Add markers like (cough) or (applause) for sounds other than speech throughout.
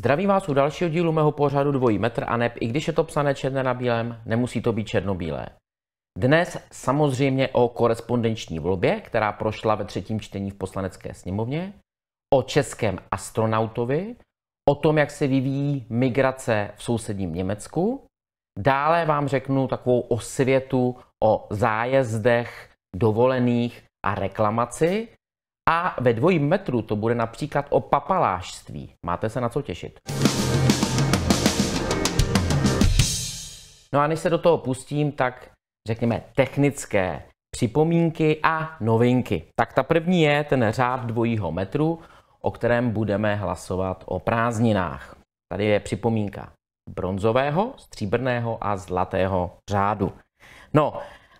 Zdravím vás u dalšího dílu mého pořadu Dvojí metr a neb, i když je to psané černé na bílém, nemusí to být černobílé. Dnes samozřejmě o korespondenční volbě, která prošla ve třetím čtení v poslanecké sněmovně o českém astronautovi, o tom, jak se vyvíjí migrace v sousedním Německu. Dále vám řeknu takovou osvětu o zájezdech, dovolených a reklamaci. A ve dvojím metru to bude například o papalášství. Máte se na co těšit. No a než se do toho pustím, tak řekněme technické připomínky a novinky. Tak ta první je ten řád dvojího metru o kterém budeme hlasovat o prázdninách. Tady je připomínka bronzového, stříbrného a zlatého řádu. No,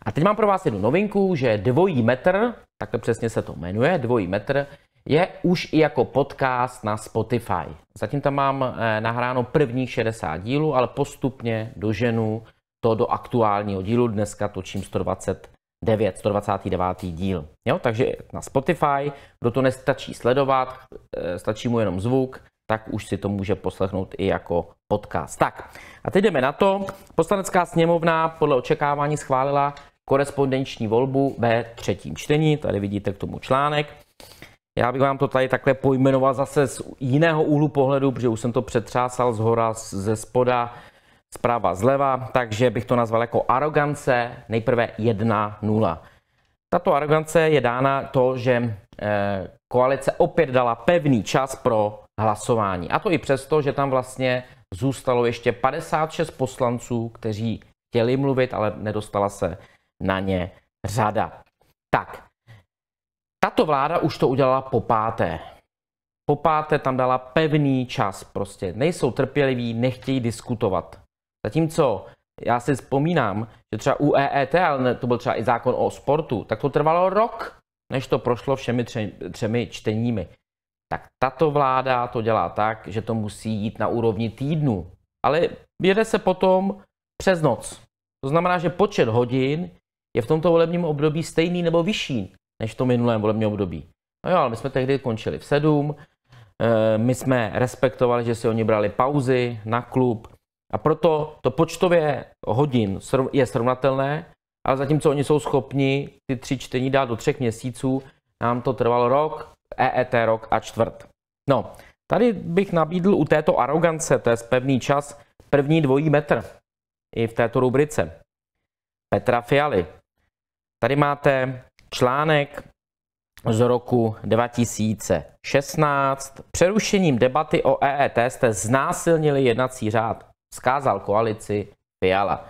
a teď mám pro vás jednu novinku, že dvojí metr, takhle přesně se to jmenuje, dvojí metr, je už i jako podcast na Spotify. Zatím tam mám eh, nahráno první 60 dílů, ale postupně doženu to do aktuálního dílu. Dneska točím 120 9, 129. díl. Jo? Takže na Spotify, kdo to nestačí sledovat, eh, stačí mu jenom zvuk, tak už si to může poslechnout i jako podcast. Tak a teď jdeme na to. Poslanecká sněmovna podle očekávání schválila korespondenční volbu ve třetím čtení. Tady vidíte k tomu článek. Já bych vám to tady takhle pojmenoval zase z jiného úhlu pohledu, protože už jsem to přetřásal z hora, ze spoda zprava zleva, takže bych to nazval jako arogance, nejprve 1-0. Tato arogance je dána to, že eh, koalice opět dala pevný čas pro hlasování. A to i přesto, že tam vlastně zůstalo ještě 56 poslanců, kteří chtěli mluvit, ale nedostala se na ně řada. Tak, tato vláda už to udělala po páté. Po páté tam dala pevný čas prostě. Nejsou trpěliví, nechtějí diskutovat. Zatímco já si vzpomínám, že třeba u EET, ale to byl třeba i zákon o sportu, tak to trvalo rok, než to prošlo všemi třemi, třemi čteními. Tak tato vláda to dělá tak, že to musí jít na úrovni týdnu, ale jede se potom přes noc. To znamená, že počet hodin je v tomto volebním období stejný nebo vyšší než v tom minulém volebním období. No jo, ale my jsme tehdy končili v sedm, eh, my jsme respektovali, že si oni brali pauzy na klub, a proto to počtově hodin je srovnatelné, ale zatímco oni jsou schopni ty tři čtení dát do třech měsíců, nám to trvalo rok, EET rok a čtvrt. No, tady bych nabídl u této arogance, to je pevný čas, první dvojí metr i v této rubrice. Petra Fialy. Tady máte článek z roku 2016. Přerušením debaty o EET jste znásilnili jednací řád vzkázal koalici Fiala.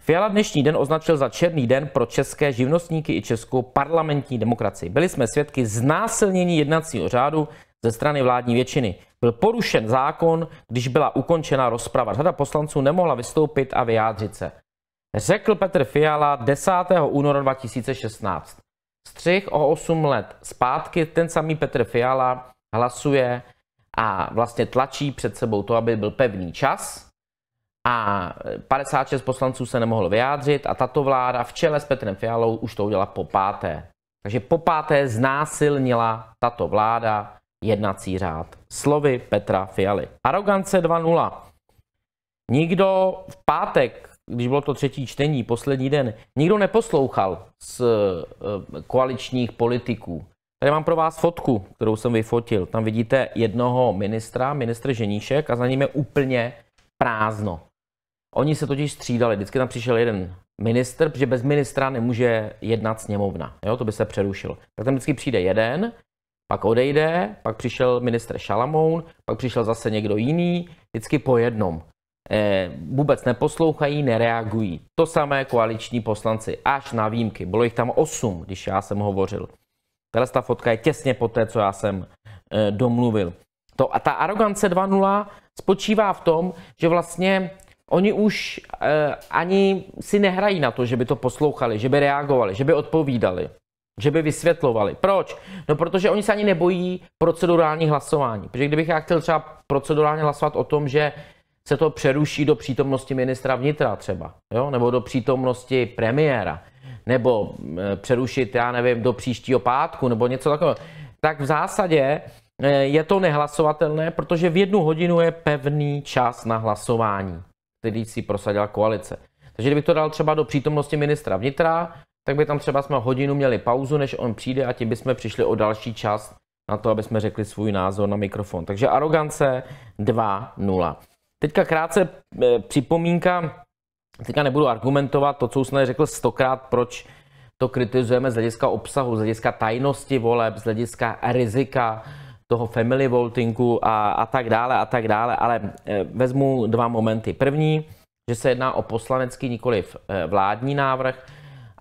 Fiala dnešní den označil za černý den pro české živnostníky i českou parlamentní demokracii. Byli jsme svědky znásilnění jednacího řádu ze strany vládní většiny. Byl porušen zákon, když byla ukončena rozprava. Řada poslanců nemohla vystoupit a vyjádřit se. Řekl Petr Fiala 10. února 2016. Střih o 8 let zpátky ten samý Petr Fiala hlasuje a vlastně tlačí před sebou to, aby byl pevný čas, a 56 poslanců se nemohlo vyjádřit a tato vláda v čele s Petrem Fialou už to udělala po páté. Takže po páté znásilnila tato vláda jednací řád. Slovy Petra Fialy. Arogance 2.0. Nikdo v pátek, když bylo to třetí čtení, poslední den, nikdo neposlouchal z e, koaličních politiků. Tady mám pro vás fotku, kterou jsem vyfotil. Tam vidíte jednoho ministra, ministr Ženíšek, a za ním je úplně prázdno. Oni se totiž střídali, vždycky tam přišel jeden minister, protože bez ministra nemůže jednat sněmovna, jo, to by se přerušilo. Tak tam vždycky přijde jeden, pak odejde, pak přišel minister Šalamoun, pak přišel zase někdo jiný, vždycky po jednom. E, vůbec neposlouchají, nereagují. To samé koaliční poslanci, až na výjimky. Bylo jich tam osm, když já jsem hovořil. Tahle ta fotka je těsně po té, co já jsem e, domluvil. To, a ta arogance 2.0 spočívá v tom, že vlastně Oni už eh, ani si nehrají na to, že by to poslouchali, že by reagovali, že by odpovídali, že by vysvětlovali. Proč? No, protože oni se ani nebojí procedurální hlasování. Protože kdybych já chtěl třeba procedurálně hlasovat o tom, že se to přeruší do přítomnosti ministra vnitra třeba, jo? nebo do přítomnosti premiéra, nebo eh, přerušit, já nevím, do příštího pátku, nebo něco takového, tak v zásadě eh, je to nehlasovatelné, protože v jednu hodinu je pevný čas na hlasování který si prosadila koalice. Takže kdyby to dal třeba do přítomnosti ministra vnitra, tak by tam třeba jsme hodinu měli pauzu, než on přijde a tím bychom přišli o další čas na to, aby jsme řekli svůj názor na mikrofon. Takže arogance 2.0. Teďka krátce eh, připomínka, teďka nebudu argumentovat to, co už jsem řekl stokrát, proč to kritizujeme z hlediska obsahu, z hlediska tajnosti voleb, z hlediska rizika, toho family voltingu a, a tak dále a tak dále, ale eh, vezmu dva momenty. První, že se jedná o poslanecký, nikoliv eh, vládní návrh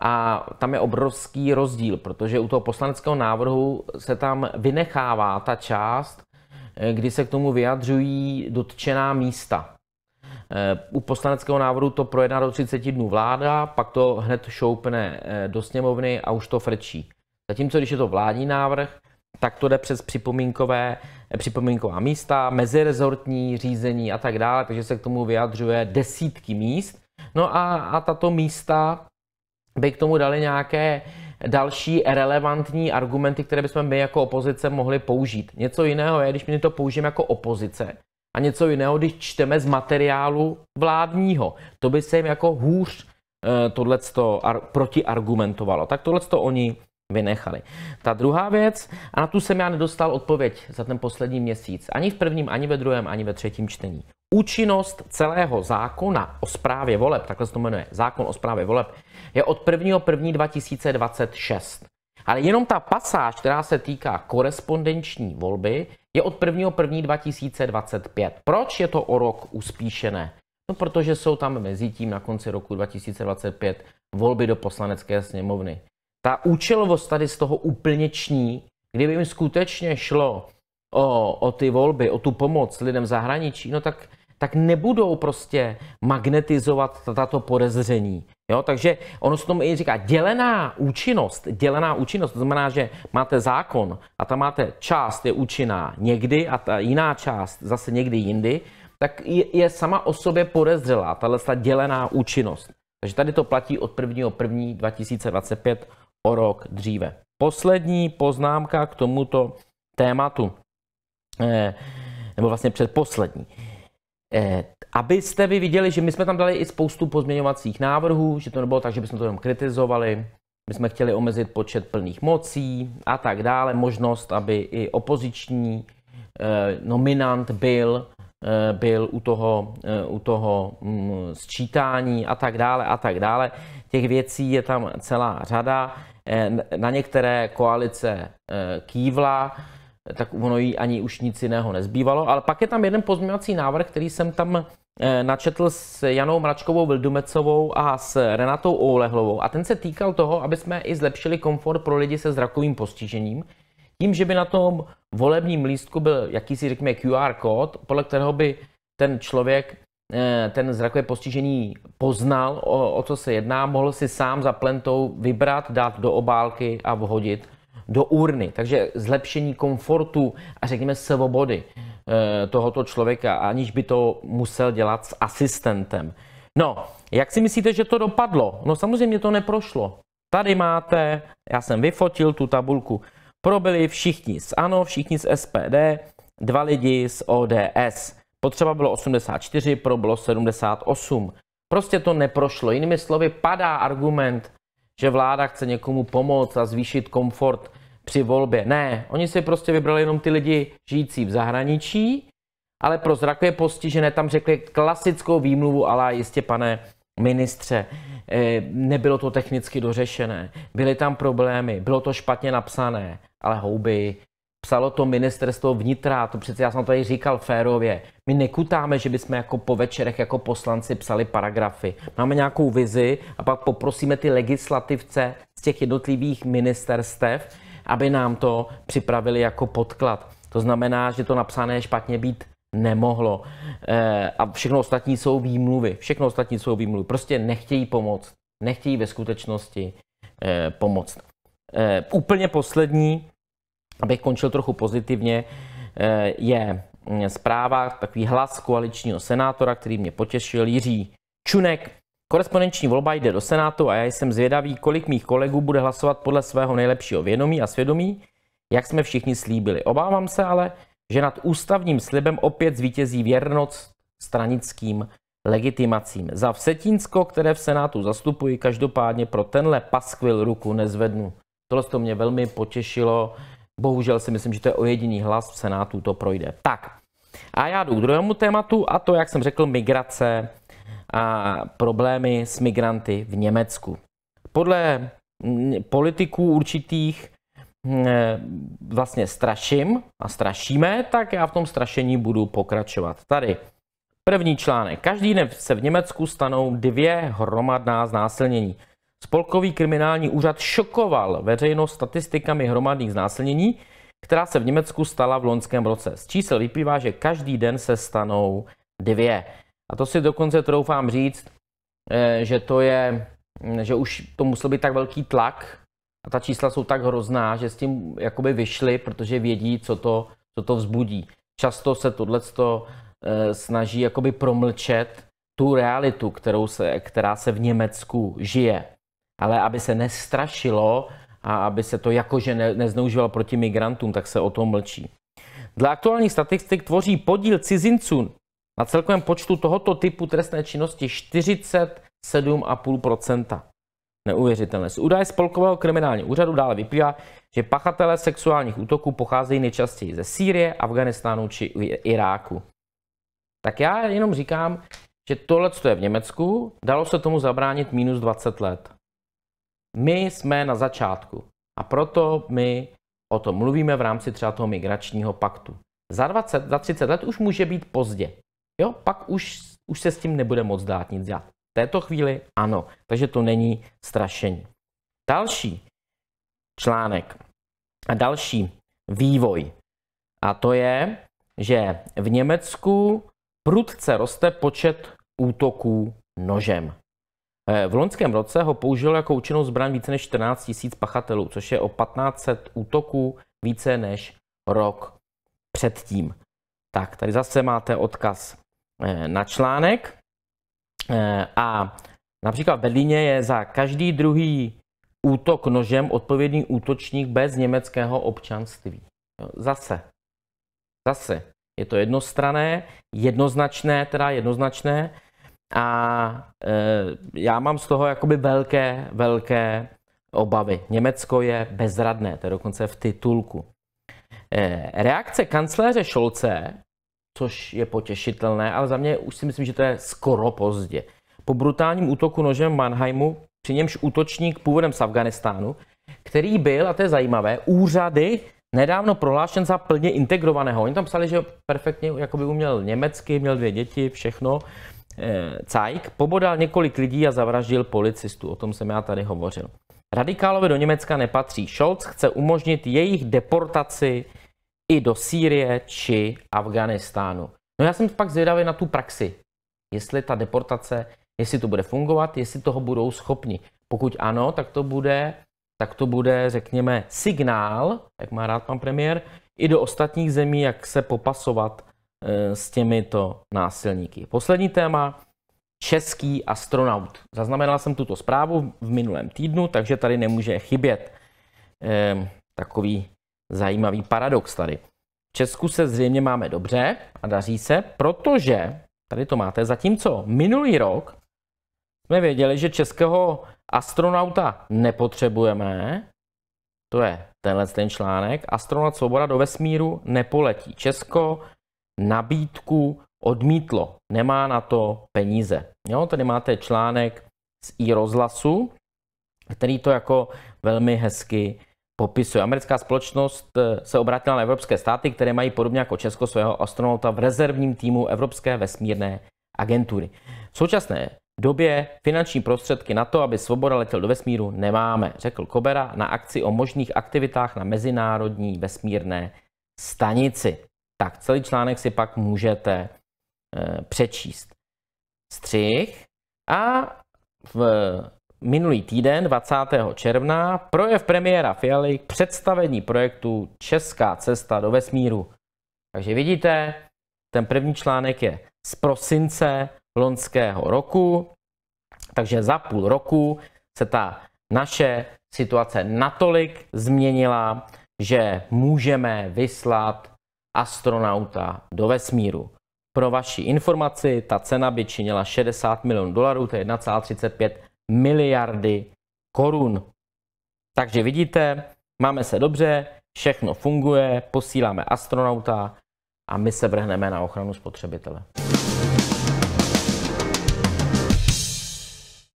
a tam je obrovský rozdíl, protože u toho poslaneckého návrhu se tam vynechává ta část, eh, kdy se k tomu vyjadřují dotčená místa. U poslaneckého návrhu to projedná do 30 dnů vláda, pak to hned šoupne do sněmovny a už to frčí. Zatímco, když je to vládní návrh, tak to jde přes připomínkové, připomínková místa, mezirezortní řízení a tak dále, takže se k tomu vyjadřuje desítky míst. No a, a tato místa by k tomu dali nějaké další relevantní argumenty, které bychom my jako opozice mohli použít. Něco jiného je, když my to použijeme jako opozice, a něco jiného, když čteme z materiálu vládního. To by se jim jako hůř eh, tohleto protiargumentovalo. Tak tohleto oni vynechali. Ta druhá věc, a na tu jsem já nedostal odpověď za ten poslední měsíc, ani v prvním, ani ve druhém, ani ve třetím čtení. Účinnost celého zákona o správě voleb, takhle se to jmenuje, zákon o správě voleb, je od 1.1.2026. 2026. Ale jenom ta pasáž, která se týká korespondenční volby, je od 1.1.2025. 2025. Proč je to o rok uspíšené? No, protože jsou tam mezi tím na konci roku 2025 volby do poslanecké sněmovny ta účelovost tady z toho úplně ční, kdyby jim skutečně šlo o, o ty volby, o tu pomoc lidem zahraničí, no tak, tak nebudou prostě magnetizovat tato podezření. Jo, takže ono se tomu i říká dělená účinnost. Dělená účinnost, to znamená, že máte zákon a tam máte část je účinná někdy a ta jiná část zase někdy jindy, tak je, je sama o sobě podezřelá, tahle dělená účinnost. Takže tady to platí od 2025 o rok dříve. Poslední poznámka k tomuto tématu, eh, nebo vlastně předposlední. Eh, abyste vy viděli, že my jsme tam dali i spoustu pozměňovacích návrhů, že to nebylo tak, že bychom to jenom kritizovali, my jsme chtěli omezit počet plných mocí a tak dále, možnost, aby i opoziční eh, nominant byl Eh, byl u toho, eh, u toho mm, sčítání a tak dále a tak dále. Těch věcí je tam celá řada. Eh, na některé koalice kývla, tak ono jí ani už nic jiného nezbývalo. Ale pak je tam jeden pozměňovací návrh, který jsem tam načetl s Janou Mračkovou Vildumecovou a s Renatou Oulehlovou. A ten se týkal toho, aby jsme i zlepšili komfort pro lidi se zrakovým postižením, tím, že by na tom volebním lístku byl jakýsi, řekněme, QR kód, podle kterého by ten člověk eh, ten zrakově postižený poznal, o, o co se jedná, mohl si sám za plentou vybrat, dát do obálky a vhodit do urny. Takže zlepšení komfortu a řekněme svobody eh, tohoto člověka, aniž by to musel dělat s asistentem. No, jak si myslíte, že to dopadlo? No samozřejmě to neprošlo. Tady máte, já jsem vyfotil tu tabulku, Probili všichni z ANO, všichni z SPD, dva lidi z ODS. Potřeba bylo 84, pro bylo 78. Prostě to neprošlo. Jinými slovy, padá argument, že vláda chce někomu pomoct a zvýšit komfort při volbě. Ne, oni si prostě vybrali jenom ty lidi žijící v zahraničí, ale pro zrakově postižené tam řekli klasickou výmluvu, ale jistě pane ministře, eh, nebylo to technicky dořešené, byly tam problémy, bylo to špatně napsané, ale houby, psalo to ministerstvo vnitra, to přece já jsem tady říkal férově. My nekutáme, že bychom jako po večerech jako poslanci psali paragrafy. Máme nějakou vizi a pak poprosíme ty legislativce z těch jednotlivých ministerstev, aby nám to připravili jako podklad. To znamená, že to napsané špatně být nemohlo. Eh, a všechno ostatní jsou výmluvy. Všechno ostatní jsou výmluvy. Prostě nechtějí pomoct. Nechtějí ve skutečnosti eh, pomoct. Eh, úplně poslední, abych končil trochu pozitivně, je hm, zpráva, takový hlas koaličního senátora, který mě potěšil, Jiří Čunek. Korespondenční volba jde do Senátu a já jsem zvědavý, kolik mých kolegů bude hlasovat podle svého nejlepšího vědomí a svědomí, jak jsme všichni slíbili. Obávám se ale, že nad ústavním slibem opět zvítězí věrnost stranickým legitimacím. Za Vsetínsko, které v Senátu zastupuji, každopádně pro tenhle paskvil ruku nezvednu. Tohle to mě velmi potěšilo. Bohužel si myslím, že to je o jediný hlas v Senátu, to projde. Tak, a já jdu k druhému tématu a to, jak jsem řekl, migrace a problémy s migranty v Německu. Podle politiků určitých Eh, vlastně straším a strašíme, tak já v tom strašení budu pokračovat. Tady první článek. Každý den se v Německu stanou dvě hromadná znásilnění. Spolkový kriminální úřad šokoval veřejnost statistikami hromadných znásilnění, která se v Německu stala v loňském roce. Z čísel vyplývá, že každý den se stanou dvě. A to si dokonce troufám říct, eh, že to je, že už to musel být tak velký tlak a ta čísla jsou tak hrozná, že s tím jakoby vyšli, protože vědí, co to, co to vzbudí. Často se tohle e, eh, snaží jakoby promlčet tu realitu, kterou se, která se v Německu žije. Ale aby se nestrašilo a aby se to jakože ne, nezneužívalo proti migrantům, tak se o tom mlčí. Dle aktuálních statistik tvoří podíl cizinců na celkovém počtu tohoto typu trestné činnosti 47,5 Neuvěřitelné. Z údaje Spolkového kriminálního úřadu dále vyplývá, že pachatelé sexuálních útoků pocházejí nejčastěji ze Sýrie, Afganistánu či Iráku. Tak já jenom říkám, že tohle, co je v Německu, dalo se tomu zabránit minus 20 let. My jsme na začátku a proto my o tom mluvíme v rámci třeba toho migračního paktu. Za, 20, za 30 let už může být pozdě. Jo, pak už, už se s tím nebude moc dát nic dělat této chvíli ano, takže to není strašení. Další článek a další vývoj. A to je, že v Německu prudce roste počet útoků nožem. Eh, v loňském roce ho použil jako účinnou zbraň více než 14 000 pachatelů, což je o 1500 útoků více než rok předtím. Tak, tady zase máte odkaz eh, na článek. Eh, a například v Berlíně je za každý druhý útok nožem odpovědný útočník bez německého občanství. Zase. Zase. Je to jednostrané, jednoznačné, teda jednoznačné. A e, já mám z toho jakoby velké, velké obavy. Německo je bezradné, to je dokonce v titulku. E, reakce kancléře Šolce což je potěšitelné, ale za mě už si myslím, že to je skoro pozdě. Po brutálním útoku nožem Mannheimu, při němž útočník původem z Afganistánu, který byl, a to je zajímavé, úřady nedávno prohlášen za plně integrovaného. Oni tam psali, že perfektně jakoby uměl německy, měl dvě děti, všechno. Eh, Cajk pobodal několik lidí a zavraždil policistu, o tom jsem já tady hovořil. Radikálové do Německa nepatří. Scholz chce umožnit jejich deportaci i do Sýrie či Afganistánu. No já jsem pak zvědavý na tu praxi, jestli ta deportace, jestli to bude fungovat, jestli toho budou schopni. Pokud ano, tak to bude, tak to bude, řekněme, signál, jak má rád pan premiér, i do ostatních zemí, jak se popasovat e, s těmito násilníky. Poslední téma, český astronaut. Zaznamenal jsem tuto zprávu v minulém týdnu, takže tady nemůže chybět e, takový zajímavý paradox tady. V Česku se zřejmě máme dobře a daří se, protože, tady to máte, zatímco minulý rok jsme věděli, že českého astronauta nepotřebujeme, to je tenhle ten článek, astronaut Svoboda do vesmíru nepoletí. Česko nabídku odmítlo, nemá na to peníze. Jo, tady máte článek z i rozhlasu, který to jako velmi hezky popisuje. Americká společnost eh, se obrátila na evropské státy, které mají podobně jako Česko svého astronauta v rezervním týmu Evropské vesmírné agentury. V současné době finanční prostředky na to, aby Svoboda letěl do vesmíru, nemáme, řekl Kobera na akci o možných aktivitách na Mezinárodní vesmírné stanici. Tak celý článek si pak můžete e, přečíst. Střih a v minulý týden, 20. června, projev premiéra Fialy k představení projektu Česká cesta do vesmíru. Takže vidíte, ten první článek je z prosince loňského roku, takže za půl roku se ta naše situace natolik změnila, že můžeme vyslat astronauta do vesmíru. Pro vaši informaci, ta cena by činila 60 milionů dolarů, to je 1,35 miliardy korun. Takže vidíte, máme se dobře, všechno funguje, posíláme astronauta a my se vrhneme na ochranu spotřebitele.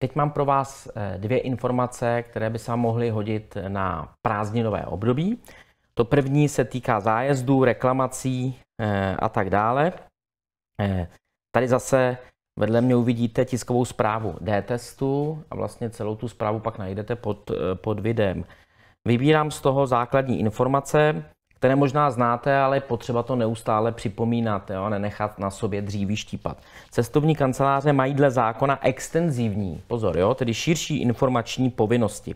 Teď mám pro vás eh, dvě informace, které by se mohly hodit na prázdninové období. To první se týká zájezdů, reklamací eh, a tak dále. Eh, tady zase Vedle mě uvidíte tiskovou zprávu D-testu a vlastně celou tu zprávu pak najdete pod, eh, pod videem. Vybírám z toho základní informace, které možná znáte, ale je potřeba to neustále připomínat jo, a nenechat na sobě dříví štípat. Cestovní kanceláře mají dle zákona extenzivní, pozor, jo, tedy širší informační povinnosti.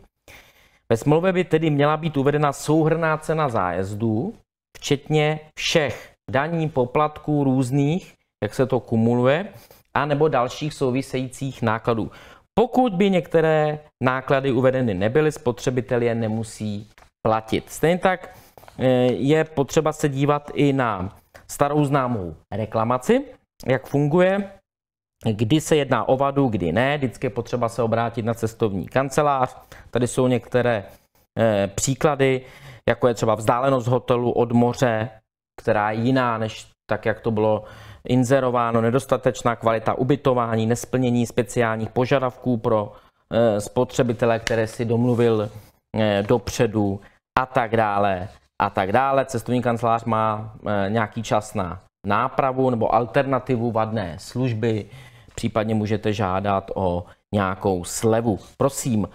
Ve smlouvě by tedy měla být uvedena souhrná cena zájezdů, včetně všech daní, poplatků různých, jak se to kumuluje, a nebo dalších souvisejících nákladů. Pokud by některé náklady uvedeny nebyly, spotřebitel je nemusí platit. Stejně tak eh, je potřeba se dívat i na starou známou reklamaci, jak funguje, kdy se jedná o vadu, kdy ne. Vždycky je potřeba se obrátit na cestovní kancelář. Tady jsou některé eh, příklady, jako je třeba vzdálenost hotelu od moře, která je jiná než tak, jak to bylo inzerováno nedostatečná kvalita ubytování, nesplnění speciálních požadavků pro eh, spotřebitele, které si domluvil eh, dopředu a tak dále a tak dále. Cestovní kancelář má eh, nějaký čas na nápravu nebo alternativu vadné služby, případně můžete žádat o nějakou slevu. Prosím,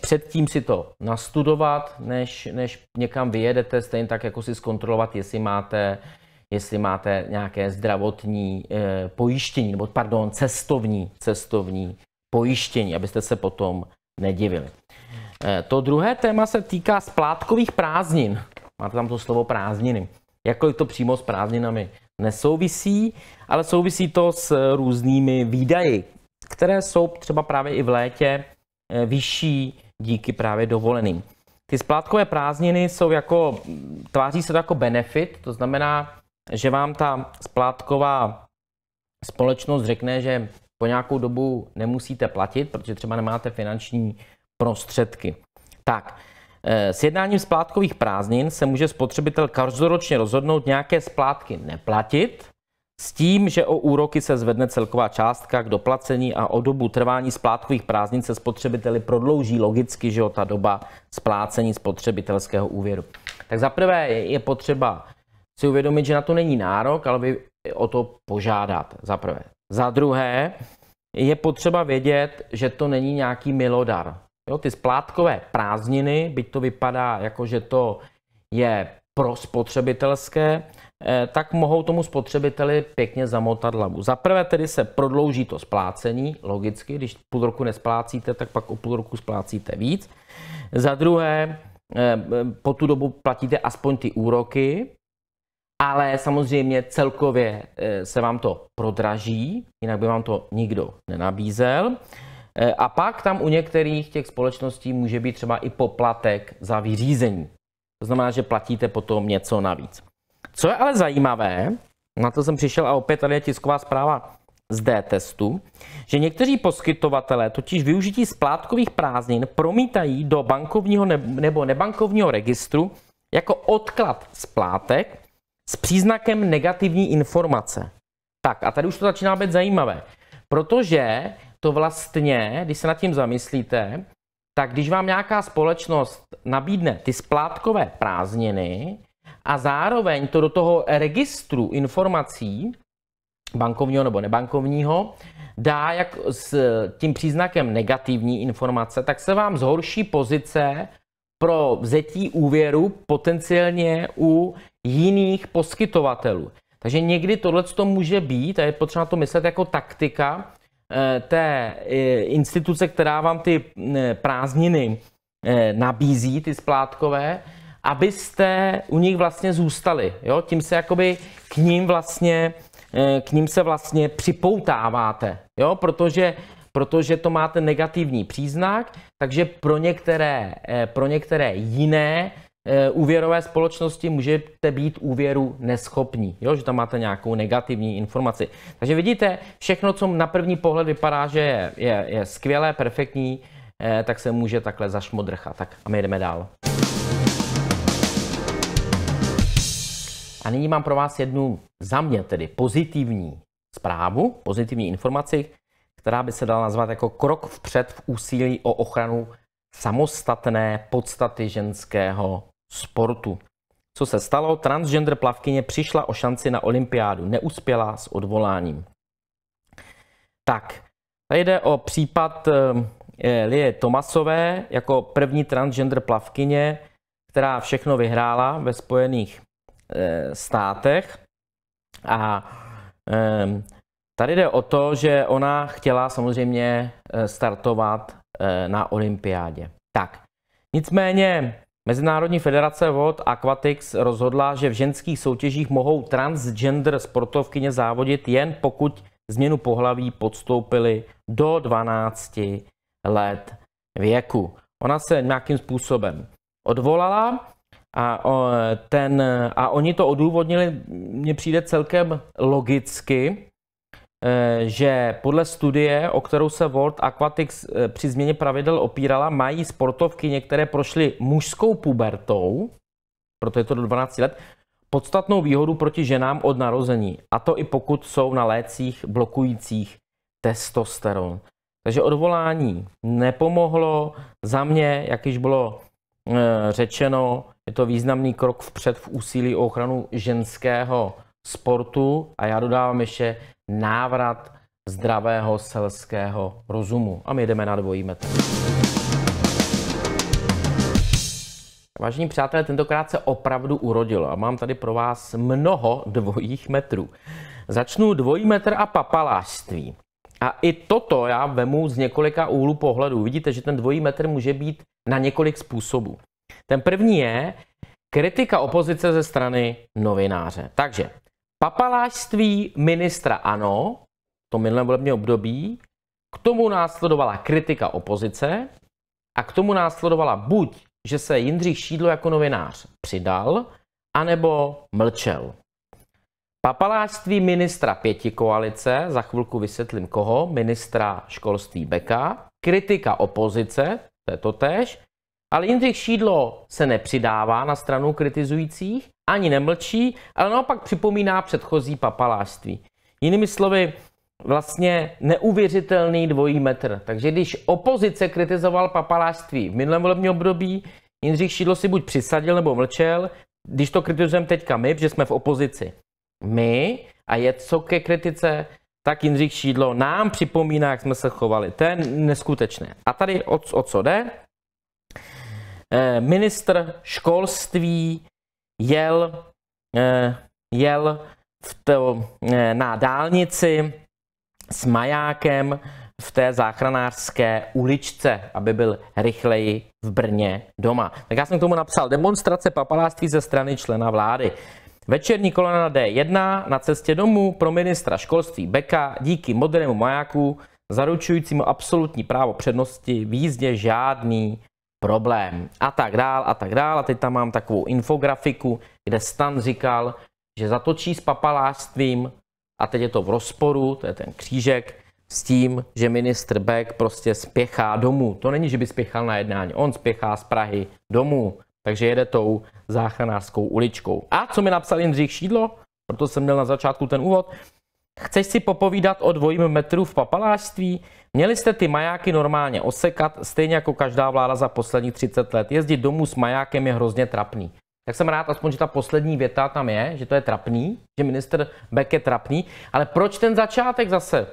předtím si to nastudovat, než, než někam vyjedete, stejně tak jako si zkontrolovat, jestli máte jestli máte nějaké zdravotní eh, pojištění, nebo pardon, cestovní, cestovní pojištění, abyste se potom nedivili. Eh, to druhé téma se týká splátkových prázdnin. Máte tam to slovo prázdniny. Jakkoliv to přímo s prázdninami nesouvisí, ale souvisí to s různými výdaji, které jsou třeba právě i v létě eh, vyšší díky právě dovoleným. Ty splátkové prázdniny jsou jako, tváří se to jako benefit, to znamená, že vám ta splátková společnost řekne, že po nějakou dobu nemusíte platit, protože třeba nemáte finanční prostředky. Tak, eh, s jednáním splátkových prázdnin se může spotřebitel každoročně rozhodnout nějaké splátky neplatit, s tím, že o úroky se zvedne celková částka k doplacení a o dobu trvání splátkových prázdnin se spotřebiteli prodlouží logicky, že jo, ta doba splácení spotřebitelského úvěru. Tak zaprvé je potřeba si uvědomit, že na to není nárok, ale vy o to požádat za prvé. Za druhé je potřeba vědět, že to není nějaký milodar. Jo, ty splátkové prázdniny, byť to vypadá jako, že to je pro spotřebitelské, eh, tak mohou tomu spotřebiteli pěkně zamotat hlavu. Za prvé tedy se prodlouží to splácení, logicky, když půl roku nesplácíte, tak pak o půl roku splácíte víc. Za druhé, eh, eh, po tu dobu platíte aspoň ty úroky, ale samozřejmě celkově eh, se vám to prodraží, jinak by vám to nikdo nenabízel. Eh, a pak tam u některých těch společností může být třeba i poplatek za vyřízení. To znamená, že platíte potom něco navíc. Co je ale zajímavé, na to jsem přišel a opět tady je tisková zpráva z D-testu, že někteří poskytovatelé totiž využití splátkových prázdnin promítají do bankovního nebo nebankovního registru jako odklad splátek s příznakem negativní informace. Tak a tady už to začíná být zajímavé, protože to vlastně, když se nad tím zamyslíte, tak když vám nějaká společnost nabídne ty splátkové prázdniny a zároveň to do toho registru informací, bankovního nebo nebankovního, dá jak s tím příznakem negativní informace, tak se vám zhorší pozice pro vzetí úvěru potenciálně u jiných poskytovatelů. Takže někdy tohle to může být, a je potřeba to myslet jako taktika eh, té eh, instituce, která vám ty eh, prázdniny nabízí, ty splátkové, abyste u nich vlastně zůstali. Jo? Tím se jakoby k ním vlastně, k ním se vlastně připoutáváte, jo? Protože, protože to máte negativní příznak, takže pro některé, pro některé jiné Eh, úvěrové společnosti můžete být úvěru neschopní, jo? že tam máte nějakou negativní informaci. Takže vidíte, všechno, co na první pohled vypadá, že je, je, je skvělé, perfektní, eh, tak se může takhle zašmodrchat. Tak a my jdeme dál. A nyní mám pro vás jednu za mě tedy pozitivní zprávu, pozitivní informaci, která by se dala nazvat jako krok vpřed v úsilí o ochranu samostatné podstaty ženského sportu. Co se stalo? Transgender plavkyně přišla o šanci na olympiádu, neuspěla s odvoláním. Tak, tady jde o případ eh, eh, Lie Tomasové jako první transgender plavkyně, která všechno vyhrála ve Spojených eh, státech. A ehm, tady jde o to, že ona chtěla samozřejmě startovat na olympiádě. Tak, nicméně Mezinárodní federace vod Aquatics rozhodla, že v ženských soutěžích mohou transgender sportovkyně závodit jen pokud změnu pohlaví podstoupily do 12 let věku. Ona se nějakým způsobem odvolala a, ten, a oni to odůvodnili, mně přijde celkem logicky, Eh, že podle studie, o kterou se World Aquatics eh, při změně pravidel opírala, mají sportovky, některé prošly mužskou pubertou, proto je to do 12 let, podstatnou výhodu proti ženám od narození. A to i pokud jsou na lécích blokujících testosteron. Takže odvolání nepomohlo. Za mě, jak již bylo eh, řečeno, je to významný krok vpřed v úsilí o ochranu ženského sportu. A já dodávám ještě, návrat zdravého selského rozumu. A my jdeme na dvojí metr. Vážení přátelé, tentokrát se opravdu urodilo a mám tady pro vás mnoho dvojích metrů. Začnu dvojí metr a papalářství. A i toto já vemu z několika úhlů pohledu. Vidíte, že ten dvojí metr může být na několik způsobů. Ten první je kritika opozice ze strany novináře. Takže papalářství ministra ANO, to minulé volební období, k tomu následovala kritika opozice a k tomu následovala buď, že se Jindřich Šídlo jako novinář přidal, anebo mlčel. Papalářství ministra pěti koalice, za chvilku vysvětlím koho, ministra školství Beka, kritika opozice, to je to tež, ale Jindřich Šídlo se nepřidává na stranu kritizujících, ani nemlčí, ale naopak připomíná předchozí papalářství. Jinými slovy, vlastně neuvěřitelný dvojí metr. Takže když opozice kritizoval papalářství v minulém volebním období, Jindřich Šídlo si buď přisadil nebo mlčel, když to kritizujeme teďka my, že jsme v opozici. My a je co ke kritice, tak Jindřich Šídlo nám připomíná, jak jsme se chovali. To je neskutečné. A tady o, o co jde? Eh, ministr školství jel, eh, jel v to, eh, na dálnici s majákem v té záchranářské uličce, aby byl rychleji v Brně doma. Tak já jsem k tomu napsal demonstrace papaláství ze strany člena vlády. Večerní kolona D1 na cestě domů pro ministra školství Beka díky modernému majáku zaručujícímu absolutní právo přednosti v jízdě žádný problém. A tak dál, a tak dál. A teď tam mám takovou infografiku, kde Stan říkal, že zatočí s papalářstvím a teď je to v rozporu, to je ten křížek, s tím, že ministr Beck prostě spěchá domů. To není, že by spěchal na jednání, on spěchá z Prahy domů, takže jede tou záchranářskou uličkou. A co mi napsal Jindřich Šídlo, proto jsem měl na začátku ten úvod, Chceš si popovídat o dvojím metru v papalářství? Měli jste ty majáky normálně osekat, stejně jako každá vláda za posledních 30 let. Jezdit domů s majákem je hrozně trapný. Tak jsem rád, aspoň, že ta poslední věta tam je, že to je trapný, že minister Beck je trapný. Ale proč ten začátek zase?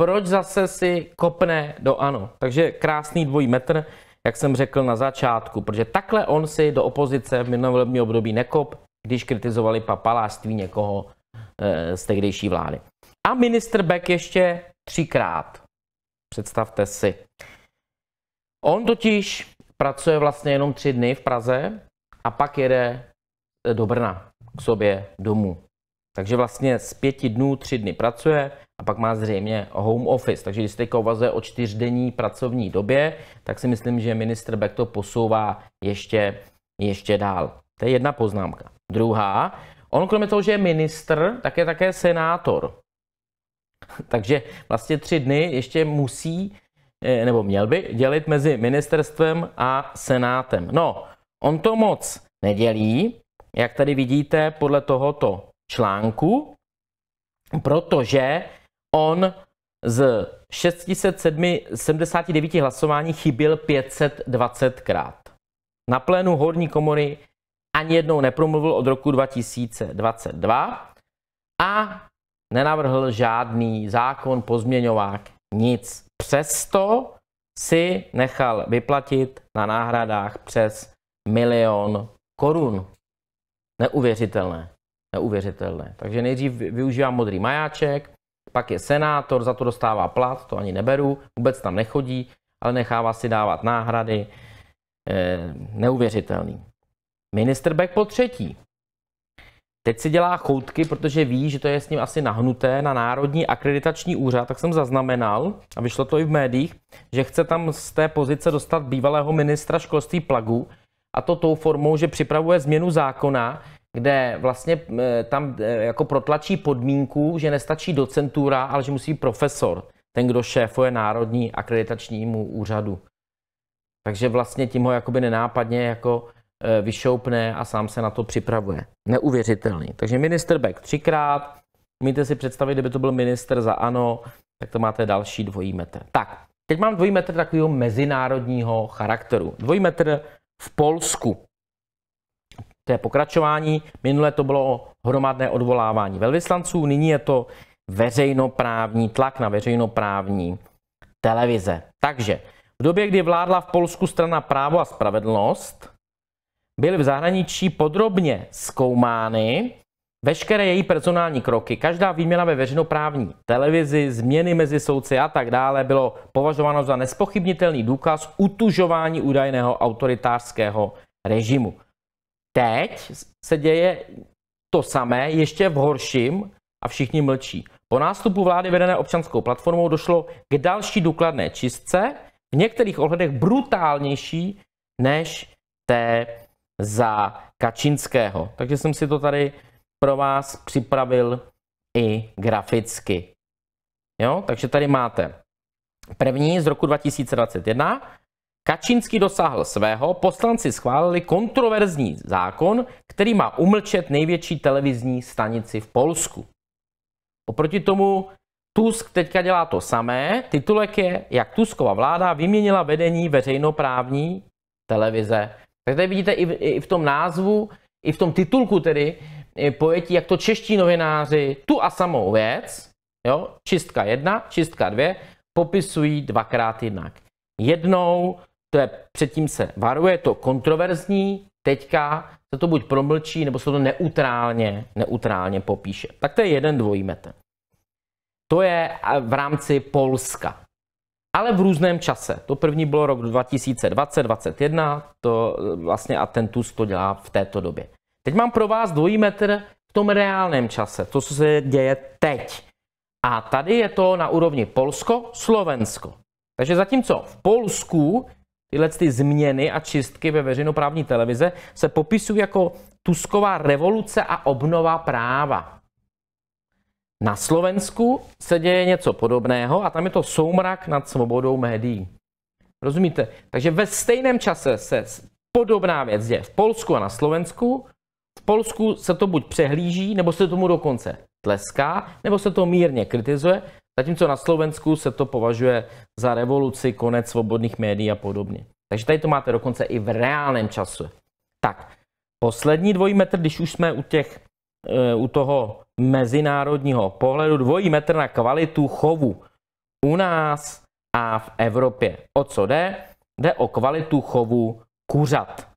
Proč zase si kopne do ano? Takže krásný dvojí metr, jak jsem řekl na začátku, protože takhle on si do opozice v minulém období nekop, když kritizovali papalářství někoho eh, z tehdejší vlády a ministr Beck ještě třikrát. Představte si. On totiž pracuje vlastně jenom tři dny v Praze a pak jede do Brna k sobě domů. Takže vlastně z pěti dnů tři dny pracuje a pak má zřejmě home office. Takže když se teďka uvazuje o čtyřdenní pracovní době, tak si myslím, že minister Beck to posouvá ještě, ještě dál. To je jedna poznámka. Druhá, on kromě toho, že je ministr, tak je také senátor. (laughs) Takže vlastně tři dny ještě musí, eh, nebo měl by, dělit mezi ministerstvem a senátem. No, on to moc nedělí, jak tady vidíte podle tohoto článku, protože on z 679 hlasování chyběl 520krát. Na plénu horní komory ani jednou nepromluvil od roku 2022 a nenavrhl žádný zákon, pozměňovák, nic. Přesto si nechal vyplatit na náhradách přes milion korun. Neuvěřitelné. Neuvěřitelné. Takže nejdřív využívám modrý majáček, pak je senátor, za to dostává plat, to ani neberu, vůbec tam nechodí, ale nechává si dávat náhrady. E, neuvěřitelný. Minister Beck po třetí. Teď si dělá choutky, protože ví, že to je s ním asi nahnuté na Národní akreditační úřad, tak jsem zaznamenal, a vyšlo to i v médiích, že chce tam z té pozice dostat bývalého ministra školství Plagu, a to tou formou, že připravuje změnu zákona, kde vlastně e, tam e, jako protlačí podmínku, že nestačí docentura, ale že musí profesor, ten, kdo šéfuje Národní akreditačnímu úřadu. Takže vlastně tím ho jakoby nenápadně jako Eh, vyšoupne a sám se na to připravuje. Neuvěřitelný. Takže minister Beck třikrát. Umíte si představit, kdyby to byl minister za ANO, tak to máte další dvojí metr. Tak, teď mám dvojí metr takového mezinárodního charakteru. Dvojí metr v Polsku. To je pokračování. Minule to bylo hromadné odvolávání velvyslanců, nyní je to veřejnoprávní tlak na veřejnoprávní televize. Takže v době, kdy vládla v Polsku strana právo a spravedlnost, byly v zahraničí podrobně zkoumány veškeré její personální kroky, každá výměna ve veřejnoprávní televizi, změny mezi soudci a tak dále bylo považováno za nespochybnitelný důkaz utužování údajného autoritářského režimu. Teď se děje to samé, ještě v horším a všichni mlčí. Po nástupu vlády vedené občanskou platformou došlo k další důkladné čistce, v některých ohledech brutálnější než té za Kačinského. Takže jsem si to tady pro vás připravil i graficky. Jo? Takže tady máte první z roku 2021. Kačinský dosáhl svého, poslanci schválili kontroverzní zákon, který má umlčet největší televizní stanici v Polsku. Oproti tomu Tusk teďka dělá to samé. Titulek je, jak Tuskova vláda vyměnila vedení veřejnoprávní televize tak tady vidíte i v, i v tom názvu, i v tom titulku tedy, eh, pojetí, jak to čeští novináři tu a samou věc, jo, čistka jedna, čistka dvě, popisují dvakrát jinak. Jednou, to je, předtím se varuje, to kontroverzní, teďka se to buď promlčí, nebo se to neutrálně, neutrálně popíše. Tak to je jeden dvojí metr. To je v rámci Polska ale v různém čase. To první bylo rok 2020-2021 to eh, vlastně Atentus to dělá v této době. Teď mám pro vás dvojí metr v tom reálném čase, to, co se děje teď. A tady je to na úrovni Polsko-Slovensko. Takže zatímco v Polsku tyhle ty změny a čistky ve veřejnoprávní televize se popisují jako Tusková revoluce a obnova práva. Na Slovensku se děje něco podobného a tam je to soumrak nad svobodou médií. Rozumíte? Takže ve stejném čase se podobná věc děje v Polsku a na Slovensku. V Polsku se to buď přehlíží, nebo se tomu dokonce tleská, nebo se to mírně kritizuje, zatímco na Slovensku se to považuje za revoluci, konec svobodných médií a podobně. Takže tady to máte dokonce i v reálném čase. Tak, poslední dvojí metr, když už jsme u těch Eh, u toho mezinárodního pohledu dvojí metr na kvalitu chovu u nás a v Evropě. O co jde? Jde o kvalitu chovu kuřat.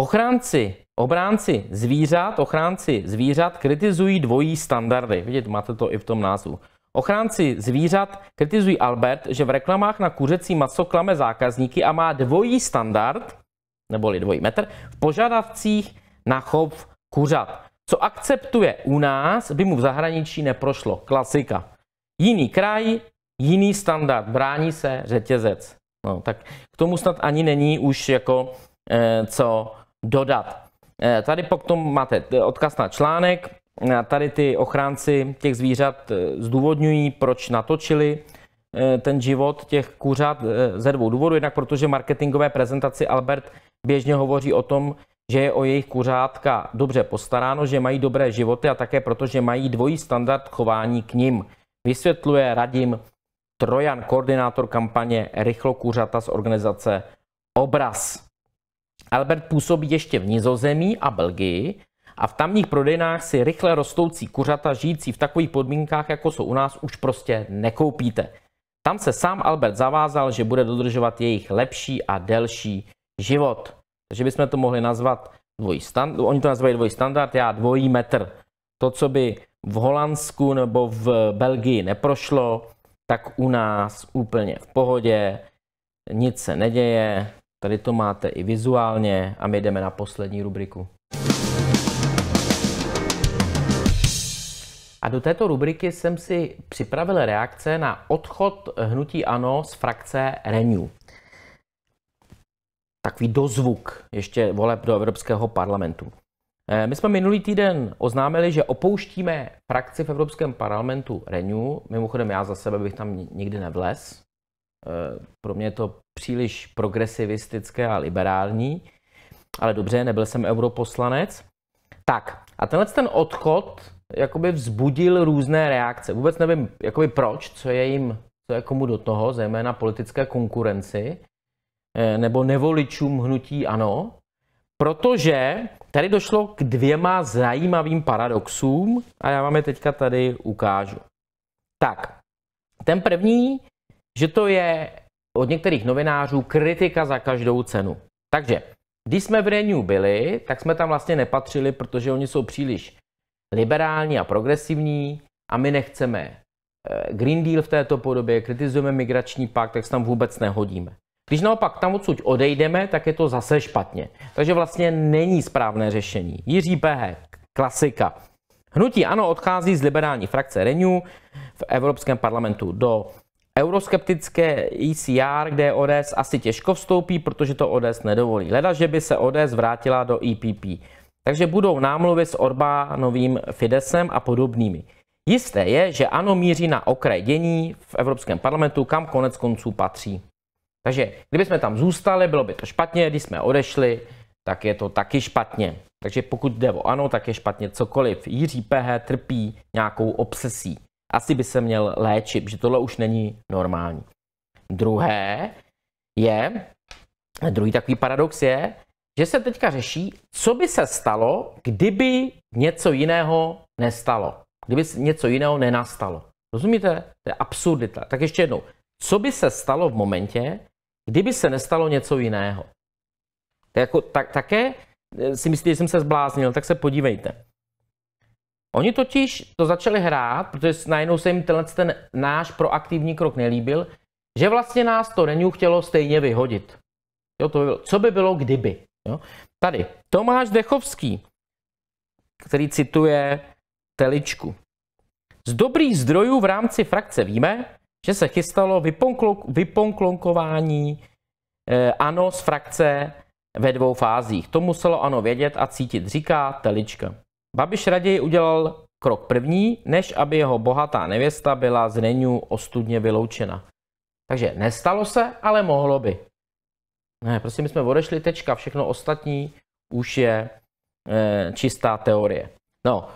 Ochránci, obránci zvířat, ochránci zvířat kritizují dvojí standardy. Vidíte, máte to i v tom názvu. Ochránci zvířat kritizují Albert, že v reklamách na kuřecí maso klame zákazníky a má dvojí standard, neboli dvojí metr, v požadavcích na chov kuřat. Co akceptuje u nás, by mu v zahraničí neprošlo. Klasika. Jiný kraj, jiný standard. Brání se řetězec. No, tak k tomu snad ani není už jako e, co dodat. E, tady potom máte odkaz na článek. A tady ty ochránci těch zvířat eh, zdůvodňují, proč natočili ten život těch kuřat ze dvou důvodů. Jednak protože marketingové prezentaci Albert běžně hovoří o tom, že je o jejich kuřátka dobře postaráno, že mají dobré životy a také proto, že mají dvojí standard chování k ním. Vysvětluje Radim Trojan, koordinátor kampaně Rychlo kuřata z organizace Obraz. Albert působí ještě v Nizozemí a Belgii a v tamních prodejnách si rychle rostoucí kuřata žijící v takových podmínkách, jako jsou u nás, už prostě nekoupíte. Tam se sám Albert zavázal, že bude dodržovat jejich lepší a delší život. Takže bychom to mohli nazvat dvojí standard, oni to nazývají dvojí standard, já dvojí metr. To, co by v Holandsku nebo v Belgii neprošlo, tak u nás úplně v pohodě, nic se neděje, tady to máte i vizuálně a my jdeme na poslední rubriku. A do této rubriky jsem si připravil reakce na odchod hnutí ANO z frakce Renew takový dozvuk ještě voleb do Evropského parlamentu. Eh, my jsme minulý týden oznámili, že opouštíme frakci v Evropském parlamentu Renew. Mimochodem já za sebe bych tam nikdy nevlez. Eh, pro mě je to příliš progresivistické a liberální. Ale dobře, nebyl jsem europoslanec. Tak, a tenhle ten odchod jakoby vzbudil různé reakce. Vůbec nevím jakoby proč, co je jim, co je komu do toho, zejména politické konkurenci. Eh, nebo nevoličům hnutí ano, protože tady došlo k dvěma zajímavým paradoxům a já vám je teďka tady ukážu. Tak, ten první, že to je od některých novinářů kritika za každou cenu. Takže, když jsme v Renew byli, tak jsme tam vlastně nepatřili, protože oni jsou příliš liberální a progresivní a my nechceme eh, Green Deal v této podobě, kritizujeme migrační pakt, tak se tam vůbec nehodíme. Když naopak tam odsud odejdeme, tak je to zase špatně. Takže vlastně není správné řešení. Jiří P.H. klasika. Hnutí ANO odchází z liberální frakce Renew v Evropském parlamentu do euroskeptické ECR, kde ODS asi těžko vstoupí, protože to ODS nedovolí. Leda, že by se ODS vrátila do EPP. Takže budou námluvy s Orbánovým Fidesem a podobnými. Jisté je, že ANO míří na okraj dění v Evropském parlamentu, kam konec konců patří. Takže kdyby jsme tam zůstali, bylo by to špatně, když jsme odešli, tak je to taky špatně. Takže pokud jde o ano, tak je špatně cokoliv. Jiří PH trpí nějakou obsesí. Asi by se měl léčit, že tohle už není normální. Druhé je, druhý takový paradox je, že se teďka řeší, co by se stalo, kdyby něco jiného nestalo. Kdyby něco jiného nenastalo. Rozumíte? To je absurdita. Tak ještě jednou. Co by se stalo v momentě, kdyby se nestalo něco jiného. Jako, tak, také eh, si myslíte, že jsem se zbláznil, tak se podívejte. Oni totiž to začali hrát, protože najednou se jim tenhle ten náš proaktivní krok nelíbil, že vlastně nás to Renew chtělo stejně vyhodit. Jo, to by bylo. Co by bylo, kdyby? Jo? Tady Tomáš Dechovský, který cituje Teličku. Z dobrých zdrojů v rámci frakce víme, že se chystalo vyponklonkování eh, ANO z frakce ve dvou fázích. To muselo ANO vědět a cítit, říká Telička. Babiš raději udělal krok první, než aby jeho bohatá nevěsta byla z Renew ostudně vyloučena. Takže nestalo se, ale mohlo by. Ne, no prostě my jsme odešli tečka, všechno ostatní už je e, čistá teorie. No,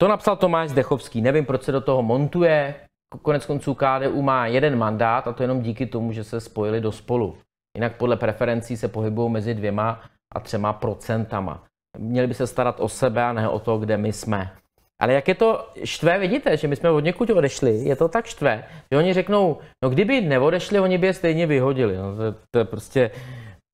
to napsal Tomáš Zdechovský, nevím, proč se do toho montuje, Konec konců KDU má jeden mandát a to jenom díky tomu, že se spojili do spolu. Jinak podle preferencí se pohybují mezi dvěma a třema procentama. Měli by se starat o sebe a ne o to, kde my jsme. Ale jak je to štve, vidíte, že my jsme od někud odešli, je to tak štve, že oni řeknou, no kdyby neodešli, oni by je stejně vyhodili. No to, to je prostě,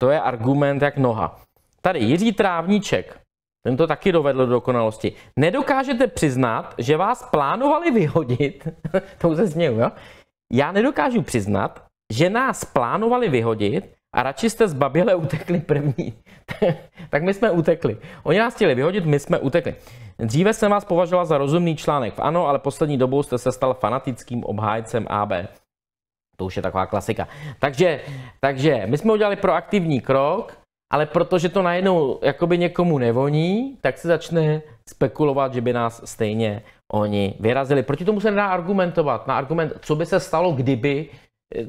to je argument jak noha. Tady Jiří Trávníček, ten to taky dovedl do dokonalosti. Nedokážete přiznat, že vás plánovali vyhodit, (laughs) to už se směju, jo? Já nedokážu přiznat, že nás plánovali vyhodit a radši jste z utekli první. (laughs) tak my jsme utekli. Oni nás chtěli vyhodit, my jsme utekli. Dříve jsem vás považoval za rozumný článek ANO, ale poslední dobou jste se stal fanatickým obhájcem AB. To už je taková klasika. Takže, takže my jsme udělali proaktivní krok, ale protože to najednou jakoby někomu nevoní, tak se začne spekulovat, že by nás stejně oni vyrazili. Proti tomu se nedá argumentovat. Na argument, co by se stalo, kdyby,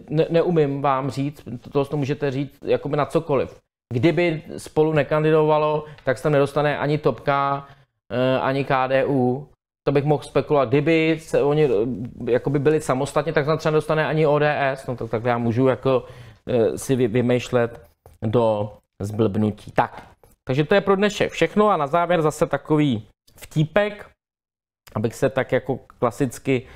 ne, neumím vám říct, to, to můžete říct jakoby na cokoliv. Kdyby spolu nekandidovalo, tak se tam nedostane ani Topka, eh, ani KDU. To bych mohl spekulovat. Kdyby se oni eh, jakoby byli samostatně, tak se tam třeba nedostane ani ODS. No tak, tak já můžu jako eh, si vymýšlet do zblbnutí. Tak, takže to je pro dnešek všechno a na závěr zase takový vtípek, abych se tak jako klasicky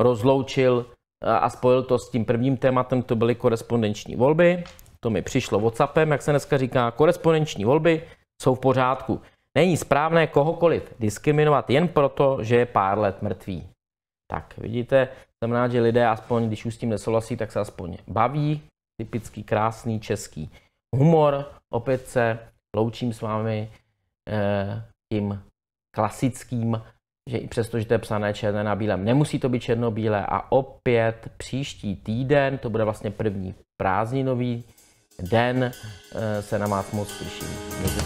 rozloučil a spojil to s tím prvním tématem, to byly korespondenční volby. To mi přišlo WhatsAppem, jak se dneska říká, korespondenční volby jsou v pořádku. Není správné kohokoliv diskriminovat jen proto, že je pár let mrtvý. Tak vidíte, znamená, že lidé aspoň, když už s tím nesouhlasí, tak se aspoň baví. Typický krásný český humor. Opět se loučím s vámi eh, tím klasickým, že i přesto, že to je psané černé na bílém, nemusí to být černobílé a opět příští týden, to bude vlastně první prázdninový den, eh, se na vás moc těším. Mějte